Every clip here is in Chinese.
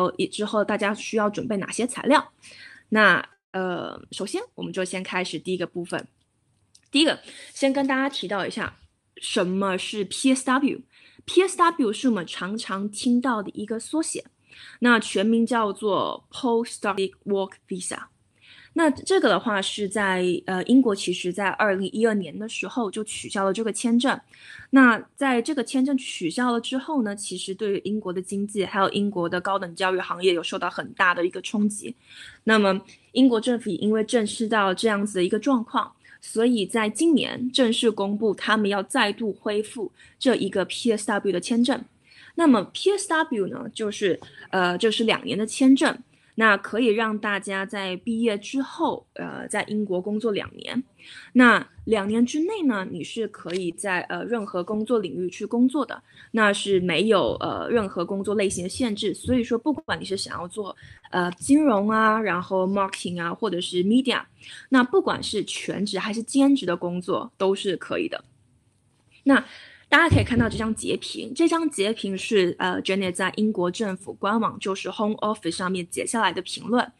有以之后，大家需要准备哪些材料？那呃，首先我们就先开始第一个部分。第一个，先跟大家提到一下什么是 PSW。PSW 是我们常常听到的一个缩写，那全名叫做 Post-Study Work Visa。那这个的话是在呃英国，其实，在二零一二年的时候就取消了这个签证。那在这个签证取消了之后呢，其实对英国的经济还有英国的高等教育行业有受到很大的一个冲击。那么英国政府因为正视到这样子的一个状况，所以在今年正式公布他们要再度恢复这一个 PSW 的签证。那么 PSW 呢，就是呃就是两年的签证。那可以让大家在毕业之后，呃，在英国工作两年，那两年之内呢，你是可以在呃任何工作领域去工作的，那是没有呃任何工作类型的限制，所以说不管你是想要做呃金融啊，然后 marketing 啊，或者是 media，那不管是全职还是兼职的工作都是可以的，那。大家可以看到这张截屏，这张截屏是呃 j e n e t 在英国政府官网，就是 Home Office 上面截下来的评论。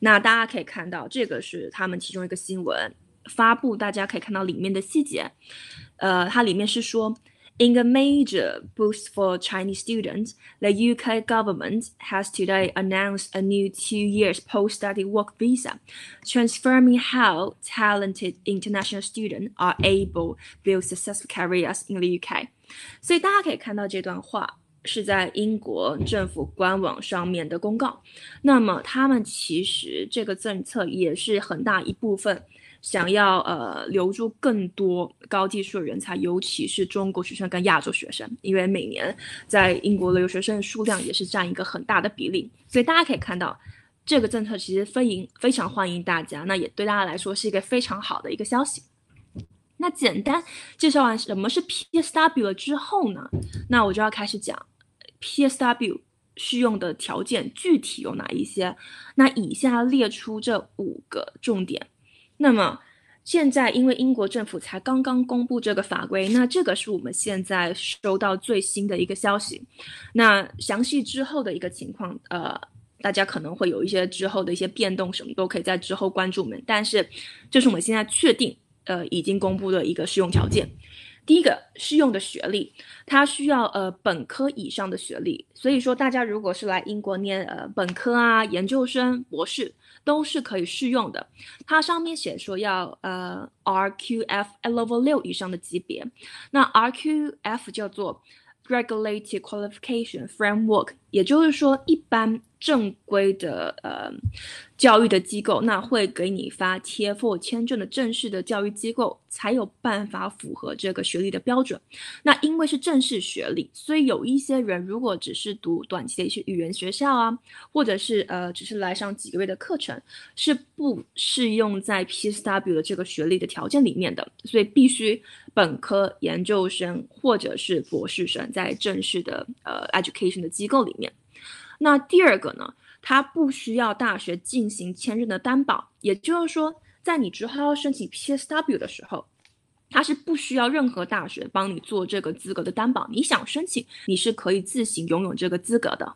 那大家可以看到，这个是他们其中一个新闻发布，大家可以看到里面的细节。呃，它里面是说。In a major boost for Chinese students, the UK government has today announced a new two years post study work visa, transforming how talented international students are able to build successful careers in the UK。所以大家可以看到这段话。是在英国政府官网上面的公告，那么他们其实这个政策也是很大一部分想要呃留住更多高技术的人才，尤其是中国学生跟亚洲学生，因为每年在英国留学生数量也是占一个很大的比例，所以大家可以看到这个政策其实非迎非常欢迎大家，那也对大家来说是一个非常好的一个消息。那简单介绍完什么是 PSW 了之后呢，那我就要开始讲 PSW 适用的条件具体有哪一些。那以下列出这五个重点。那么，现在因为英国政府才刚刚公布这个法规，那这个是我们现在收到最新的一个消息。那详细之后的一个情况，呃，大家可能会有一些之后的一些变动，什么都可以在之后关注我们。但是，这是我们现在确定，呃，已经公布的一个适用条件。第一个适用的学历，它需要呃本科以上的学历。所以说，大家如果是来英国念呃本科啊、研究生、博士。都是可以适用的，它上面写说要呃 RQF Level 六以上的级别，那 RQF 叫做。regulated qualification framework，也就是说，一般正规的呃教育的机构，那会给你发 T f o 签证的正式的教育机构才有办法符合这个学历的标准。那因为是正式学历，所以有一些人如果只是读短期的一些语言学校啊，或者是呃只是来上几个月的课程，是不适用在 P s W 的这个学历的条件里面的，所以必须。本科、研究生或者是博士生，在正式的呃 education 的机构里面。那第二个呢，它不需要大学进行签证的担保，也就是说，在你之后要申请 PSW 的时候，它是不需要任何大学帮你做这个资格的担保。你想申请，你是可以自行拥有这个资格的。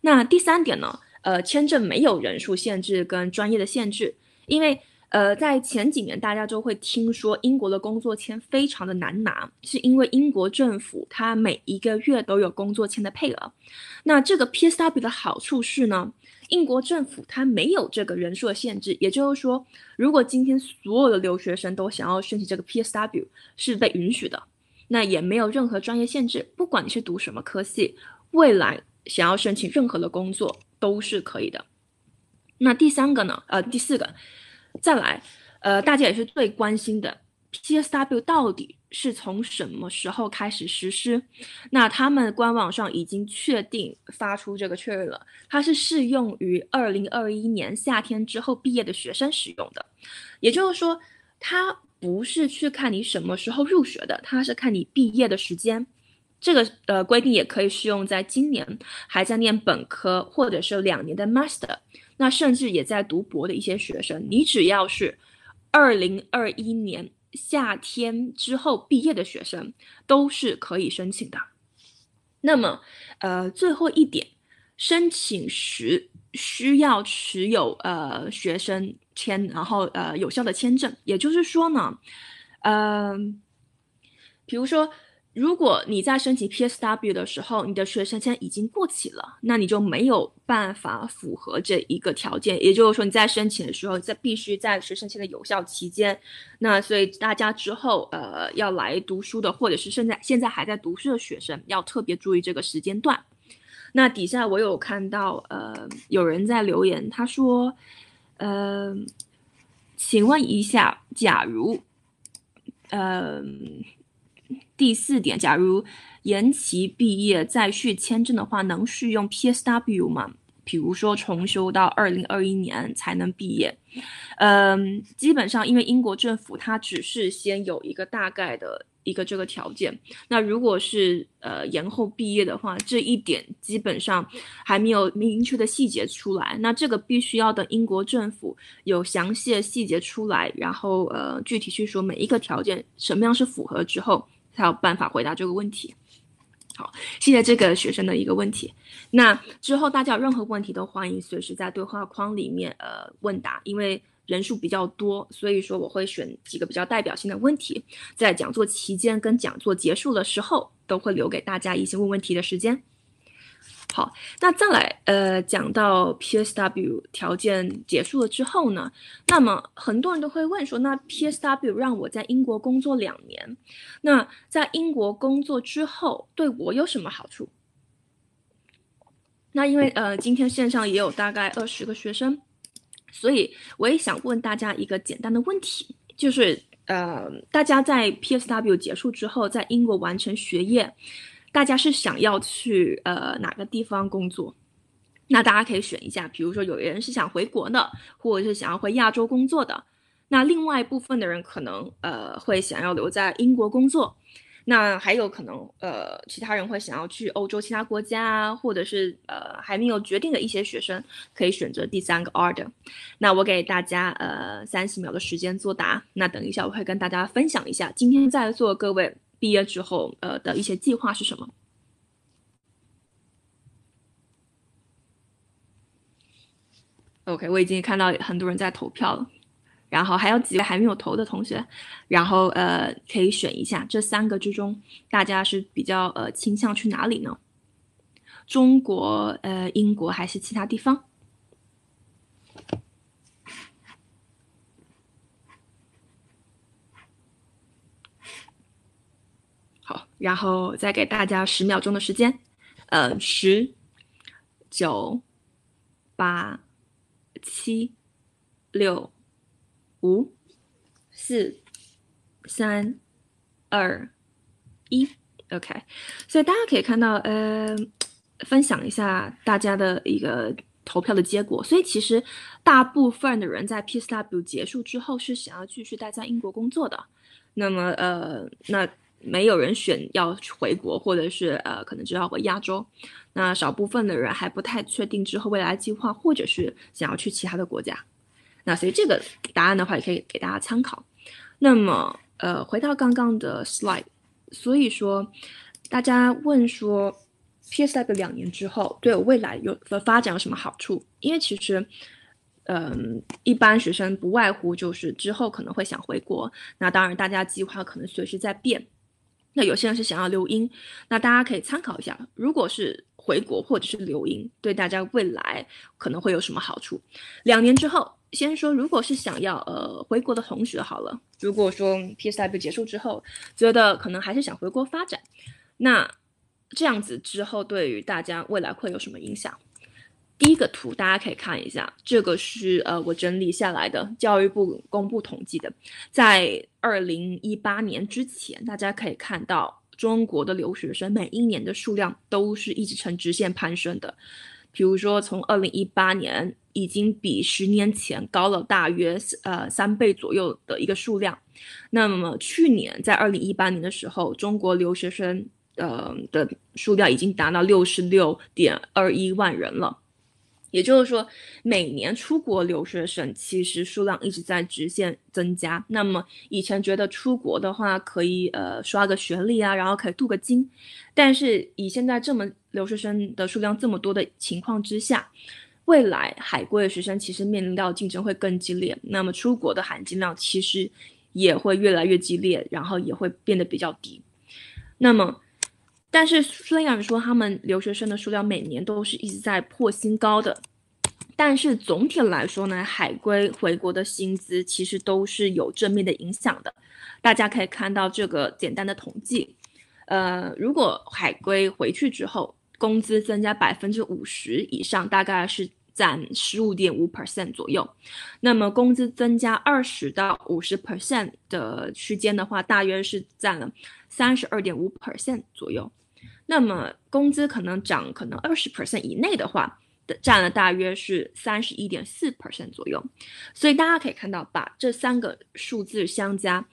那第三点呢，呃，签证没有人数限制跟专业的限制，因为。呃，在前几年，大家都会听说英国的工作签非常的难拿，是因为英国政府它每一个月都有工作签的配额。那这个 PSW 的好处是呢，英国政府它没有这个人数的限制，也就是说，如果今天所有的留学生都想要申请这个 PSW，是被允许的，那也没有任何专业限制，不管你是读什么科系，未来想要申请任何的工作都是可以的。那第三个呢？呃，第四个。再来，呃，大家也是最关心的，PSW 到底是从什么时候开始实施？那他们官网上已经确定发出这个确认了，它是适用于二零二一年夏天之后毕业的学生使用的。也就是说，它不是去看你什么时候入学的，它是看你毕业的时间。这个呃规定也可以适用在今年还在念本科或者是两年的 Master。那甚至也在读博的一些学生，你只要是二零二一年夏天之后毕业的学生，都是可以申请的。那么，呃，最后一点，申请时需要持有呃学生签，然后呃有效的签证。也就是说呢，嗯，比如说。如果你在申请 PSW 的时候，你的学生签已经过期了，那你就没有办法符合这一个条件。也就是说，你在申请的时候，在必须在学生签的有效期间。那所以大家之后呃要来读书的，或者是现在现在还在读书的学生，要特别注意这个时间段。那底下我有看到呃有人在留言，他说，嗯，请问一下，假如，嗯。第四点，假如延期毕业再续签证的话，能续用 PSW 吗？比如说重修到二零二一年才能毕业，嗯，基本上因为英国政府它只是先有一个大概的一个这个条件，那如果是呃延后毕业的话，这一点基本上还没有明确的细节出来，那这个必须要等英国政府有详细的细节出来，然后呃具体去说每一个条件什么样是符合之后。才有办法回答这个问题。好，谢谢这个学生的一个问题。那之后大家有任何问题都欢迎随时在对话框里面呃问答，因为人数比较多，所以说我会选几个比较代表性的问题，在讲座期间跟讲座结束的时候都会留给大家一些问问题的时间。好，那再来呃讲到 PSW 条件结束了之后呢，那么很多人都会问说，那 PSW 让我在英国工作两年，那在英国工作之后对我有什么好处？那因为呃今天线上也有大概二十个学生，所以我也想问大家一个简单的问题，就是呃大家在 PSW 结束之后，在英国完成学业。大家是想要去呃哪个地方工作？那大家可以选一下，比如说有人是想回国的，或者是想要回亚洲工作的，那另外一部分的人可能呃会想要留在英国工作，那还有可能呃其他人会想要去欧洲其他国家啊，或者是呃还没有决定的一些学生可以选择第三个 o R d e r 那我给大家呃三十秒的时间作答，那等一下我会跟大家分享一下今天在座各位。毕业之后，呃的一些计划是什么？OK，我已经看到很多人在投票了，然后还有几位还没有投的同学，然后呃可以选一下这三个之中，大家是比较呃倾向去哪里呢？中国、呃英国还是其他地方？然后再给大家十秒钟的时间，呃，十、九、八、七、六、五、四、三、二、一，OK。所以大家可以看到，呃，分享一下大家的一个投票的结果。所以其实大部分的人在 P4W 结束之后是想要继续待在英国工作的。那么，呃，那。没有人选要回国，或者是呃，可能就要回亚洲。那少部分的人还不太确定之后未来计划，或者是想要去其他的国家。那所以这个答案的话，也可以给大家参考。那么呃，回到刚刚的 slide，所以说大家问说 p s w 两年之后对我未来有的发展有什么好处？因为其实嗯，一般学生不外乎就是之后可能会想回国。那当然，大家计划可能随时在变。那有些人是想要留英，那大家可以参考一下，如果是回国或者是留英，对大家未来可能会有什么好处？两年之后，先说如果是想要呃回国的同学好了，如果说 P s W 结束之后，觉得可能还是想回国发展，那这样子之后对于大家未来会有什么影响？第一个图大家可以看一下，这个是呃我整理下来的教育部公布统计的，在二零一八年之前，大家可以看到中国的留学生每一年的数量都是一直呈直线攀升的，比如说从二零一八年已经比十年前高了大约呃三倍左右的一个数量，那么去年在二零一八年的时候，中国留学生呃的数量已经达到六十六点二一万人了。也就是说，每年出国留学生其实数量一直在直线增加。那么以前觉得出国的话可以呃刷个学历啊，然后可以镀个金，但是以现在这么留学生的数量这么多的情况之下，未来海归的学生其实面临到竞争会更激烈，那么出国的含金量其实也会越来越激烈，然后也会变得比较低。那么但是虽然说他们留学生的数量每年都是一直在破新高的，但是总体来说呢，海归回国的薪资其实都是有正面的影响的。大家可以看到这个简单的统计，呃，如果海归回去之后工资增加百分之五十以上，大概是占十五点五 percent 左右；那么工资增加二十到五十 percent 的区间的话，大约是占了三十二点五 percent 左右。那么工资可能涨可能二十 percent 以内的话，的占了大约是三十一点四 percent 左右，所以大家可以看到，把这三个数字相加，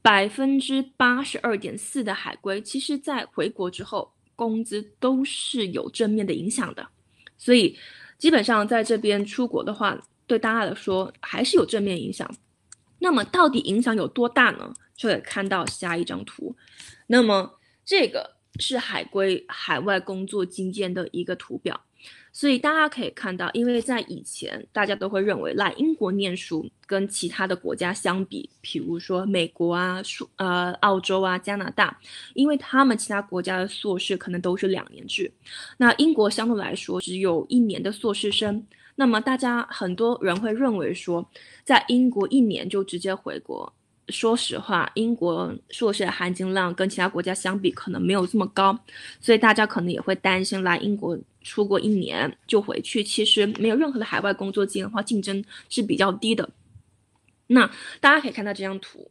百分之八十二点四的海归，其实在回国之后工资都是有正面的影响的，所以基本上在这边出国的话，对大家来说还是有正面影响。那么到底影响有多大呢？就得看到下一张图。那么这个。是海归海外工作经验的一个图表，所以大家可以看到，因为在以前大家都会认为来英国念书跟其他的国家相比，比如说美国啊、数呃、澳洲啊、加拿大，因为他们其他国家的硕士可能都是两年制，那英国相对来说只有一年的硕士生，那么大家很多人会认为说，在英国一年就直接回国。说实话，英国硕士含金量跟其他国家相比可能没有这么高，所以大家可能也会担心来英国出国一年就回去，其实没有任何的海外工作经验的话，竞争是比较低的。那大家可以看到这张图，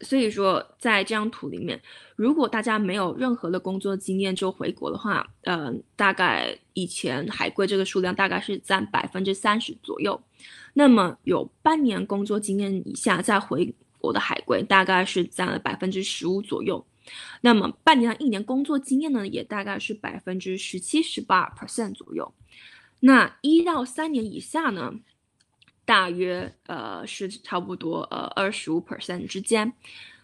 所以说在这张图里面，如果大家没有任何的工作经验就回国的话，嗯，大概以前海归这个数量大概是占百分之三十左右，那么有半年工作经验以下再回。国的海归大概是占了百分之十五左右，那么半年到一年工作经验呢，也大概是百分之十七十八 percent 左右。那一到三年以下呢，大约呃是差不多呃二十五 percent 之间。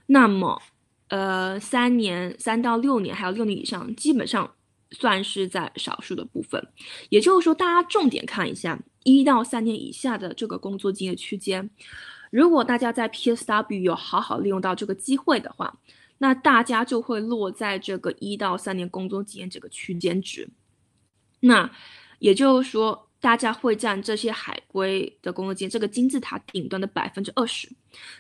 那么呃三年三到六年还有六年以上，基本上算是在少数的部分。也就是说，大家重点看一下一到三年以下的这个工作经验区间。如果大家在 PSW 有好好利用到这个机会的话，那大家就会落在这个一到三年工作经验这个区间值。那也就是说，大家会占这些海归的工作经验这个金字塔顶端的百分之二十。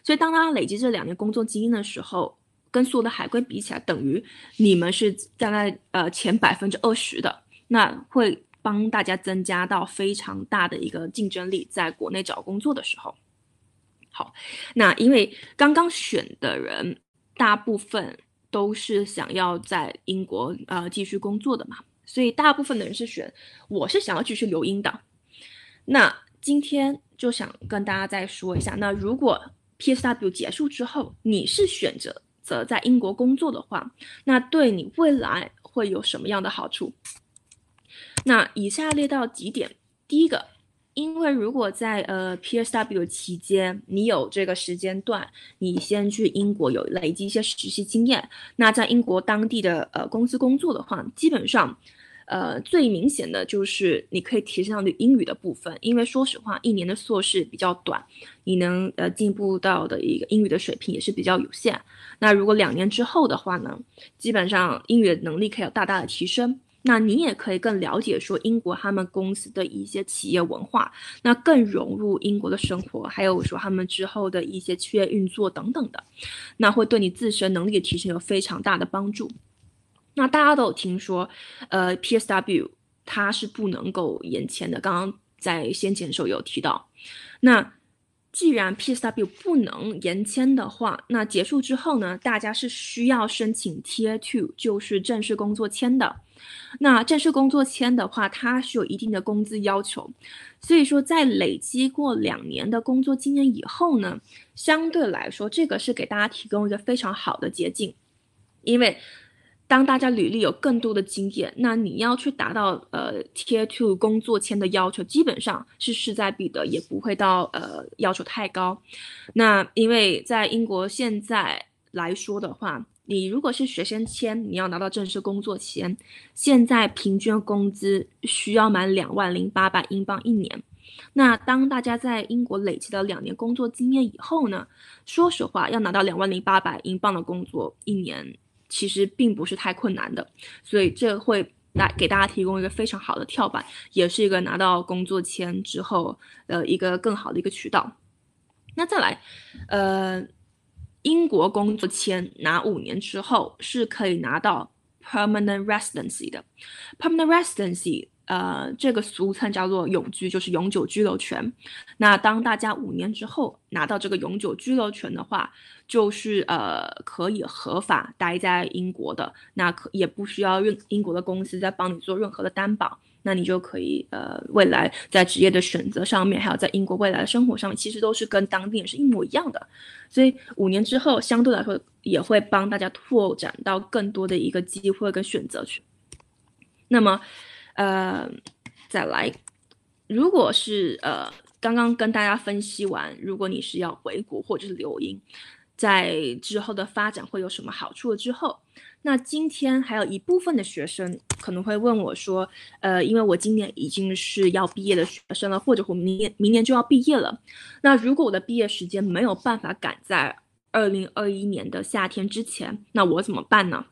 所以，当大家累积这两年工作经验的时候，跟所有的海归比起来，等于你们是在那呃前百分之二十的，那会帮大家增加到非常大的一个竞争力，在国内找工作的时候。好，那因为刚刚选的人大部分都是想要在英国呃继续工作的嘛，所以大部分的人是选我是想要继续留英的。那今天就想跟大家再说一下，那如果 PSW 结束之后你是选择则在英国工作的话，那对你未来会有什么样的好处？那以下列到几点，第一个。因为如果在呃 P S W 期间，你有这个时间段，你先去英国有累积一些实习经验，那在英国当地的呃公司工作的话，基本上，呃最明显的就是你可以提升上英语的部分。因为说实话，一年的硕士比较短，你能呃进步到的一个英语的水平也是比较有限。那如果两年之后的话呢，基本上英语的能力可以有大大的提升。那你也可以更了解说英国他们公司的一些企业文化，那更融入英国的生活，还有说他们之后的一些企业运作等等的，那会对你自身能力的提升有非常大的帮助。那大家都有听说，呃，PSW 它是不能够延签的。刚刚在先前的时候有提到，那既然 PSW 不能延签的话，那结束之后呢，大家是需要申请 t i e t o 就是正式工作签的。那正式工作签的话，它是有一定的工资要求，所以说在累积过两年的工作经验以后呢，相对来说，这个是给大家提供一个非常好的捷径，因为当大家履历有更多的经验，那你要去达到呃 Tier Two 工作签的要求，基本上是势在必得，也不会到呃要求太高。那因为在英国现在来说的话。你如果是学生签，你要拿到正式工作签，现在平均工资需要满两万零八百英镑一年。那当大家在英国累积到两年工作经验以后呢？说实话，要拿到两万零八百英镑的工作一年，其实并不是太困难的。所以这会来给大家提供一个非常好的跳板，也是一个拿到工作签之后，的一个更好的一个渠道。那再来，呃。英国工作签拿五年之后是可以拿到 permanent residency 的，permanent residency，呃，这个俗称叫做永居，就是永久居留权。那当大家五年之后拿到这个永久居留权的话，就是呃，可以合法待在英国的，那可也不需要任英国的公司在帮你做任何的担保。那你就可以呃，未来在职业的选择上面，还有在英国未来的生活上面，其实都是跟当地人是一模一样的。所以五年之后，相对来说也会帮大家拓展到更多的一个机会跟选择去。那么，呃，再来，如果是呃刚刚跟大家分析完，如果你是要回国或者是留英，在之后的发展会有什么好处了之后。那今天还有一部分的学生可能会问我说，呃，因为我今年已经是要毕业的学生了，或者我明年明年就要毕业了，那如果我的毕业时间没有办法赶在二零二一年的夏天之前，那我怎么办呢？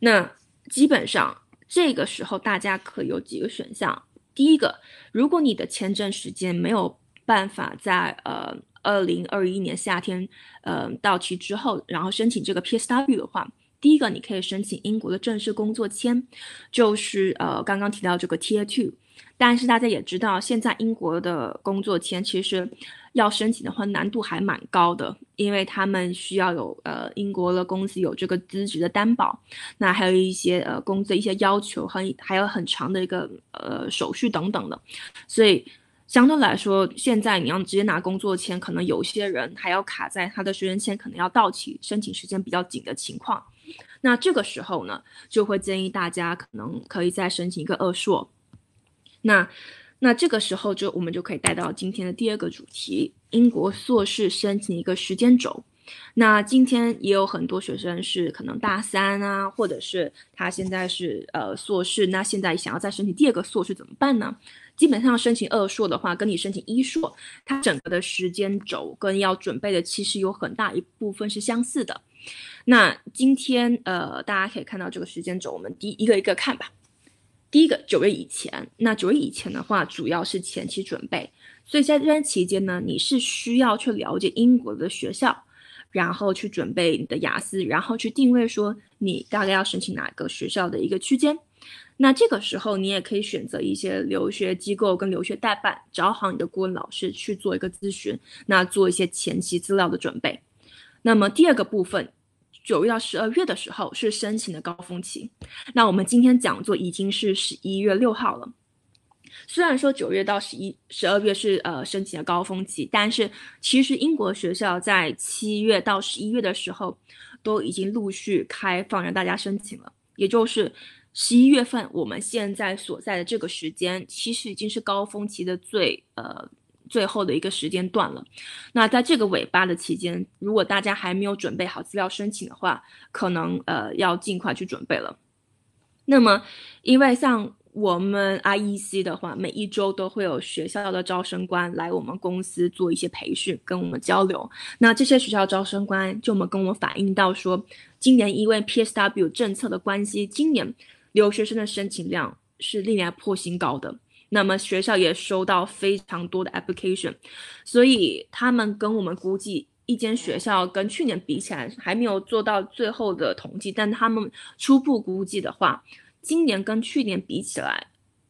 那基本上这个时候大家可有几个选项，第一个，如果你的签证时间没有办法在呃二零二一年夏天呃到期之后，然后申请这个 PSW 的话。第一个，你可以申请英国的正式工作签，就是呃刚刚提到这个 Tier Two，但是大家也知道，现在英国的工作签其实要申请的话难度还蛮高的，因为他们需要有呃英国的公司有这个资质的担保，那还有一些呃工资的一些要求和还有很长的一个呃手续等等的，所以相对来说，现在你要直接拿工作签，可能有些人还要卡在他的学生签可能要到期，申请时间比较紧的情况。那这个时候呢，就会建议大家可能可以再申请一个二硕。那那这个时候就我们就可以带到今天的第二个主题：英国硕士申请一个时间轴。那今天也有很多学生是可能大三啊，或者是他现在是呃硕士，那现在想要再申请第二个硕士怎么办呢？基本上申请二硕的话，跟你申请一硕，它整个的时间轴跟要准备的其实有很大一部分是相似的。那今天呃，大家可以看到这个时间轴，我们第一个一个看吧。第一个九月以前，那九月以前的话，主要是前期准备，所以在这段期间呢，你是需要去了解英国的学校，然后去准备你的雅思，然后去定位说你大概要申请哪个学校的一个区间。那这个时候你也可以选择一些留学机构跟留学代办，找好你的顾问老师去做一个咨询，那做一些前期资料的准备。那么第二个部分。九月到十二月的时候是申请的高峰期，那我们今天讲座已经是十一月六号了。虽然说九月到十一、十二月是呃申请的高峰期，但是其实英国学校在七月到十一月的时候都已经陆续开放让大家申请了，也就是十一月份我们现在所在的这个时间，其实已经是高峰期的最呃。最后的一个时间段了，那在这个尾巴的期间，如果大家还没有准备好资料申请的话，可能呃要尽快去准备了。那么，因为像我们 I E C 的话，每一周都会有学校的招生官来我们公司做一些培训，跟我们交流。那这些学校招生官就们跟我反映到说，今年因为 P S W 政策的关系，今年留学生的申请量是历年破新高的。那么学校也收到非常多的 application，所以他们跟我们估计，一间学校跟去年比起来还没有做到最后的统计，但他们初步估计的话，今年跟去年比起来，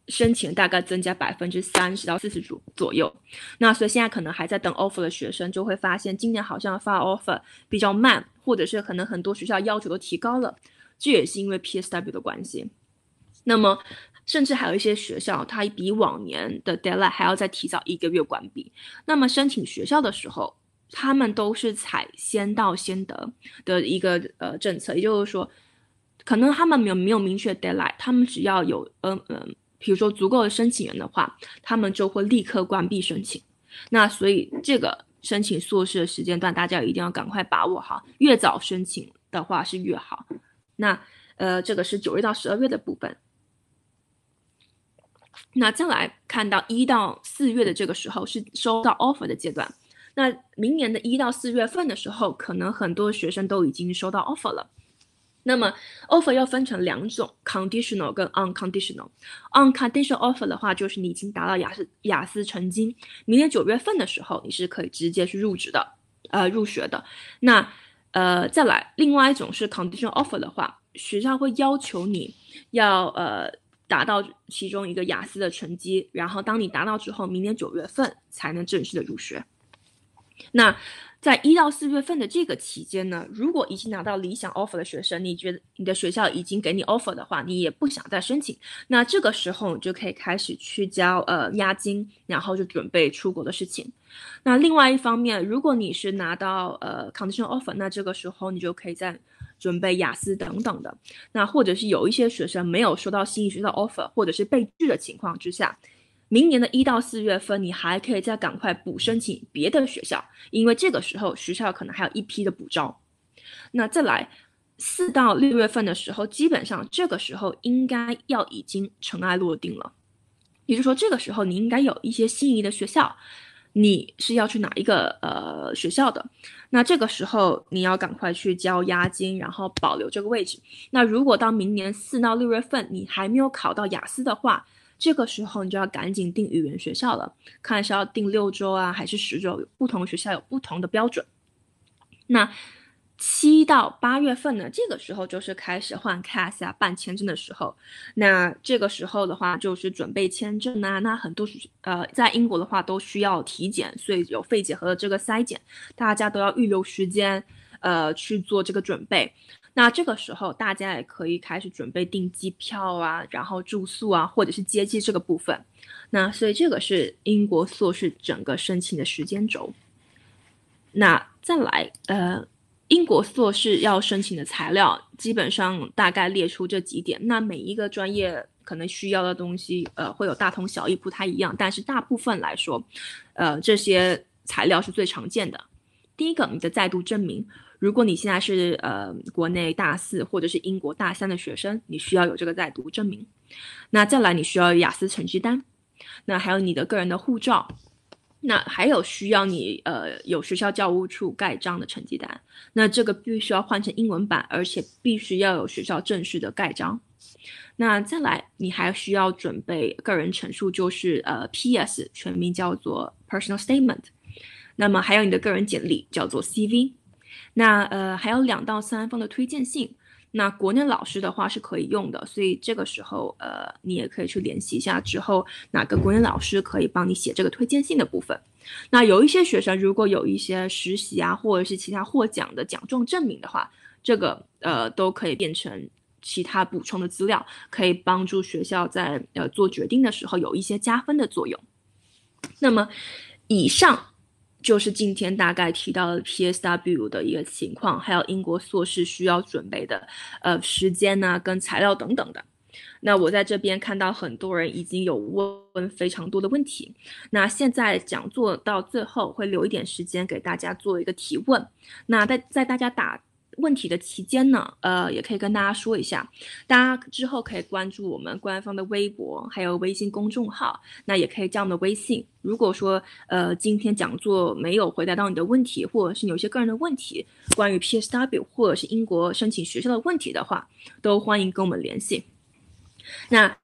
申请大概增加百分之三十到四十左左右。那所以现在可能还在等 offer 的学生就会发现，今年好像发 offer 比较慢，或者是可能很多学校要求都提高了，这也是因为 PSW 的关系。那么。甚至还有一些学校，它比往年的 deadline 还要再提早一个月关闭。那么申请学校的时候，他们都是采先到先得的一个呃政策，也就是说，可能他们没有没有明确 deadline，他们只要有嗯嗯，比如说足够的申请人的话，他们就会立刻关闭申请。那所以这个申请硕士的时间段，大家一定要赶快把握好，越早申请的话是越好。那呃，这个是九月到十二月的部分。那再来看到一到四月的这个时候是收到 offer 的阶段，那明年的一到四月份的时候，可能很多学生都已经收到 offer 了。那么 offer 要分成两种，conditional 跟 unconditional。unconditional offer 的话，就是你已经达到雅思雅思成金，明年九月份的时候，你是可以直接去入职的，呃，入学的。那呃，再来，另外一种是 conditional offer 的话，学校会要求你要呃。达到其中一个雅思的成绩，然后当你达到之后，明年九月份才能正式的入学。那在一到四月份的这个期间呢，如果已经拿到理想 offer 的学生，你觉得你的学校已经给你 offer 的话，你也不想再申请，那这个时候你就可以开始去交呃押金，然后就准备出国的事情。那另外一方面，如果你是拿到呃 c o n d i t i o n offer，那这个时候你就可以在。准备雅思等等的，那或者是有一些学生没有收到心仪学校 offer，或者是被拒的情况之下，明年的一到四月份，你还可以再赶快补申请别的学校，因为这个时候学校可能还有一批的补招。那再来四到六月份的时候，基本上这个时候应该要已经尘埃落定了，也就是说这个时候你应该有一些心仪的学校。你是要去哪一个呃学校的？那这个时候你要赶快去交押金，然后保留这个位置。那如果到明年四到六月份你还没有考到雅思的话，这个时候你就要赶紧订语言学校了，看是要订六周啊还是十周，不同学校有不同的标准。那。七到八月份呢，这个时候就是开始换 CAS 办签证的时候。那这个时候的话，就是准备签证啊。那很多呃，在英国的话都需要体检，所以有肺结核的这个筛检，大家都要预留时间，呃，去做这个准备。那这个时候大家也可以开始准备订机票啊，然后住宿啊，或者是接机这个部分。那所以这个是英国硕士整个申请的时间轴。那再来呃。英国硕士要申请的材料，基本上大概列出这几点。那每一个专业可能需要的东西，呃，会有大同小异，不太一样。但是大部分来说，呃，这些材料是最常见的。第一个，你的在读证明。如果你现在是呃国内大四或者是英国大三的学生，你需要有这个在读证明。那再来，你需要雅思成绩单。那还有你的个人的护照。那还有需要你呃有学校教务处盖章的成绩单，那这个必须要换成英文版，而且必须要有学校正式的盖章。那再来，你还需要准备个人陈述，就是呃 P.S. 全名叫做 Personal Statement。那么还有你的个人简历叫做 CV。那呃还有两到三封的推荐信。那国内老师的话是可以用的，所以这个时候，呃，你也可以去联系一下，之后哪个国内老师可以帮你写这个推荐信的部分。那有一些学生如果有一些实习啊，或者是其他获奖的奖状证明的话，这个呃都可以变成其他补充的资料，可以帮助学校在呃做决定的时候有一些加分的作用。那么，以上。就是今天大概提到的 PSW 的一个情况，还有英国硕士需要准备的，呃，时间呢跟材料等等的。那我在这边看到很多人已经有问非常多的问题。那现在讲座到最后会留一点时间给大家做一个提问。那在在大家打。问题的期间呢，呃，也可以跟大家说一下，大家之后可以关注我们官方的微博，还有微信公众号，那也可以加我们的微信。如果说，呃，今天讲座没有回答到你的问题，或者是有些个人的问题，关于 PSW 或者是英国申请学校的问题的话，都欢迎跟我们联系。那，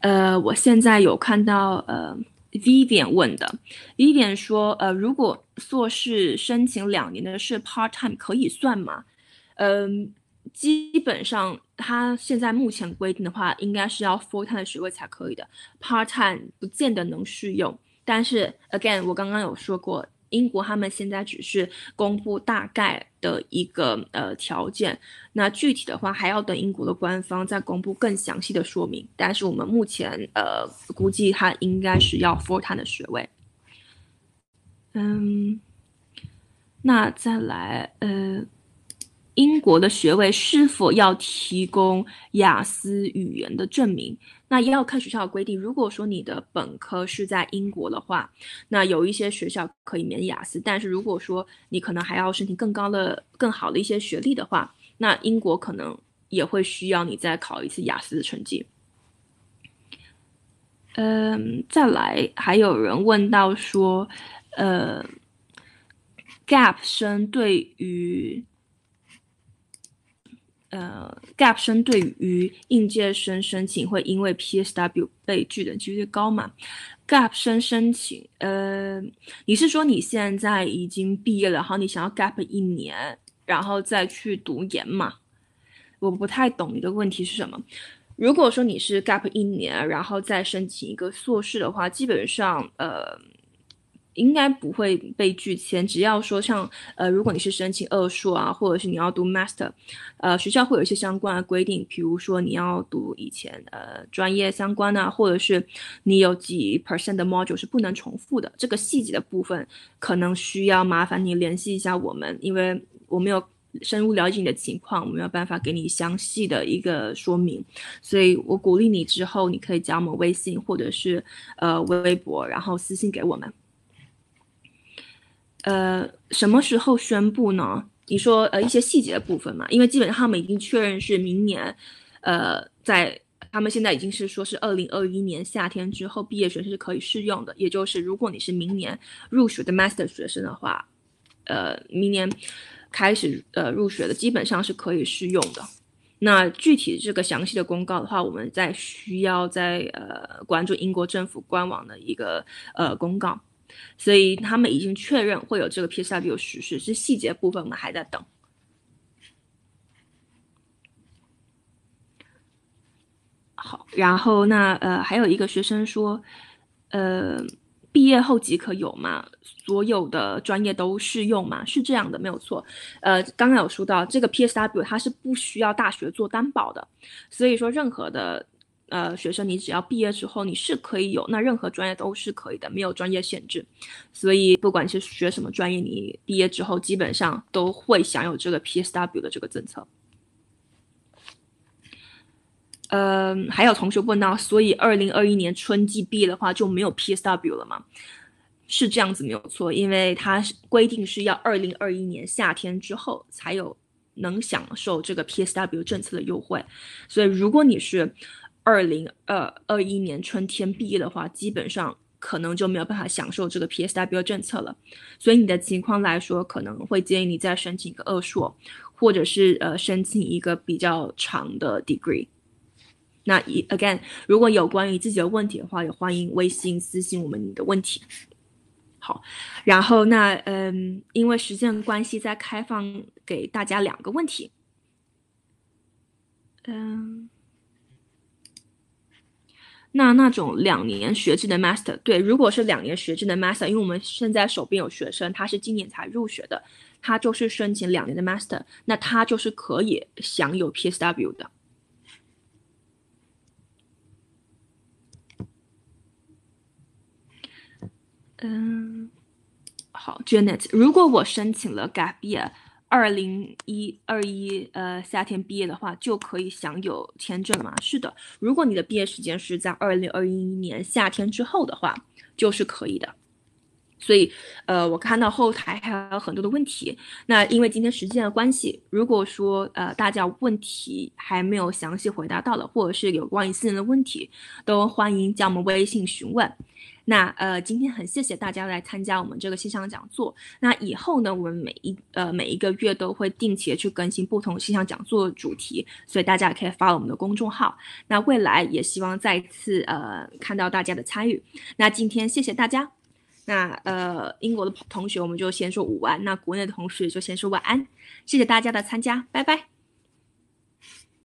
呃，我现在有看到，呃，Vivian 问的，Vivian 说，呃，如果硕士申请两年的是 part time 可以算吗？嗯，基本上他现在目前规定的话，应该是要 full time 的学位才可以的，part time 不见得能适用。但是 again，我刚刚有说过，英国他们现在只是公布大概的一个呃条件，那具体的话还要等英国的官方再公布更详细的说明。但是我们目前呃估计他应该是要 full time 的学位。嗯，那再来呃。英国的学位是否要提供雅思语言的证明？那也要看学校的规定。如果说你的本科是在英国的话，那有一些学校可以免雅思，但是如果说你可能还要申请更高的、更好的一些学历的话，那英国可能也会需要你再考一次雅思的成绩。嗯，再来还有人问到说，呃，gap 生对于。呃，gap 生对于应届生申请会因为 PSW 被拒的几率高嘛？gap 生申请，呃，你是说你现在已经毕业了，然后你想要 gap 一年，然后再去读研嘛？我不太懂你的问题是什么。如果说你是 gap 一年，然后再申请一个硕士的话，基本上，呃。应该不会被拒签，只要说像呃，如果你是申请二硕啊，或者是你要读 master，呃，学校会有一些相关的规定，比如说你要读以前呃专业相关啊，或者是你有几 percent 的 module 是不能重复的，这个细节的部分可能需要麻烦你联系一下我们，因为我没有深入了解你的情况，我没有办法给你详细的一个说明，所以我鼓励你之后你可以加我们微信或者是呃微博，然后私信给我们。呃，什么时候宣布呢？你说呃一些细节部分嘛，因为基本上他们已经确认是明年，呃，在他们现在已经是说是二零二一年夏天之后毕业学生是可以适用的，也就是如果你是明年入学的 Master 学生的话，呃，明年开始呃入学的基本上是可以适用的。那具体这个详细的公告的话，我们再需要再呃关注英国政府官网的一个呃公告。所以他们已经确认会有这个 PSW 有实施，是细节部分我们还在等。好，然后那呃还有一个学生说，呃，毕业后即可有吗？所有的专业都适用吗？是这样的，没有错。呃，刚刚有说到这个 PSW 它是不需要大学做担保的，所以说任何的。呃，学生，你只要毕业之后你是可以有，那任何专业都是可以的，没有专业限制。所以不管是学什么专业，你毕业之后基本上都会享有这个 PSW 的这个政策。嗯，还有同学问到，所以二零二一年春季毕业的话就没有 PSW 了吗？是这样子没有错，因为它规定是要二零二一年夏天之后才有能享受这个 PSW 政策的优惠。所以如果你是二零二二一年春天毕业的话，基本上可能就没有办法享受这个 PSW 政策了。所以你的情况来说，可能会建议你再申请一个二硕，或者是呃申请一个比较长的 degree。那一 again，如果有关于自己的问题的话，也欢迎微信私信我们你的问题。好，然后那嗯，因为时间关系，在开放给大家两个问题。嗯。那那种两年学制的 master，对，如果是两年学制的 master，因为我们现在手边有学生，他是今年才入学的，他就是申请两年的 master，那他就是可以享有 PSW 的。嗯，好，Janet，如果我申请了 Gap Year。二零一二一呃夏天毕业的话就可以享有签证了吗？是的，如果你的毕业时间是在二零二一年夏天之后的话，就是可以的。所以呃，我看到后台还有很多的问题，那因为今天时间的关系，如果说呃大家问题还没有详细回答到了，或者是有关于私人的问题，都欢迎加我们微信询问。那呃，今天很谢谢大家来参加我们这个线上讲座。那以后呢，我们每一呃每一个月都会定期的去更新不同线上讲座主题，所以大家也可以发我们的公众号。那未来也希望再次呃看到大家的参与。那今天谢谢大家。那呃，英国的同学我们就先说午安。那国内的同学就先说晚安。谢谢大家的参加，拜拜。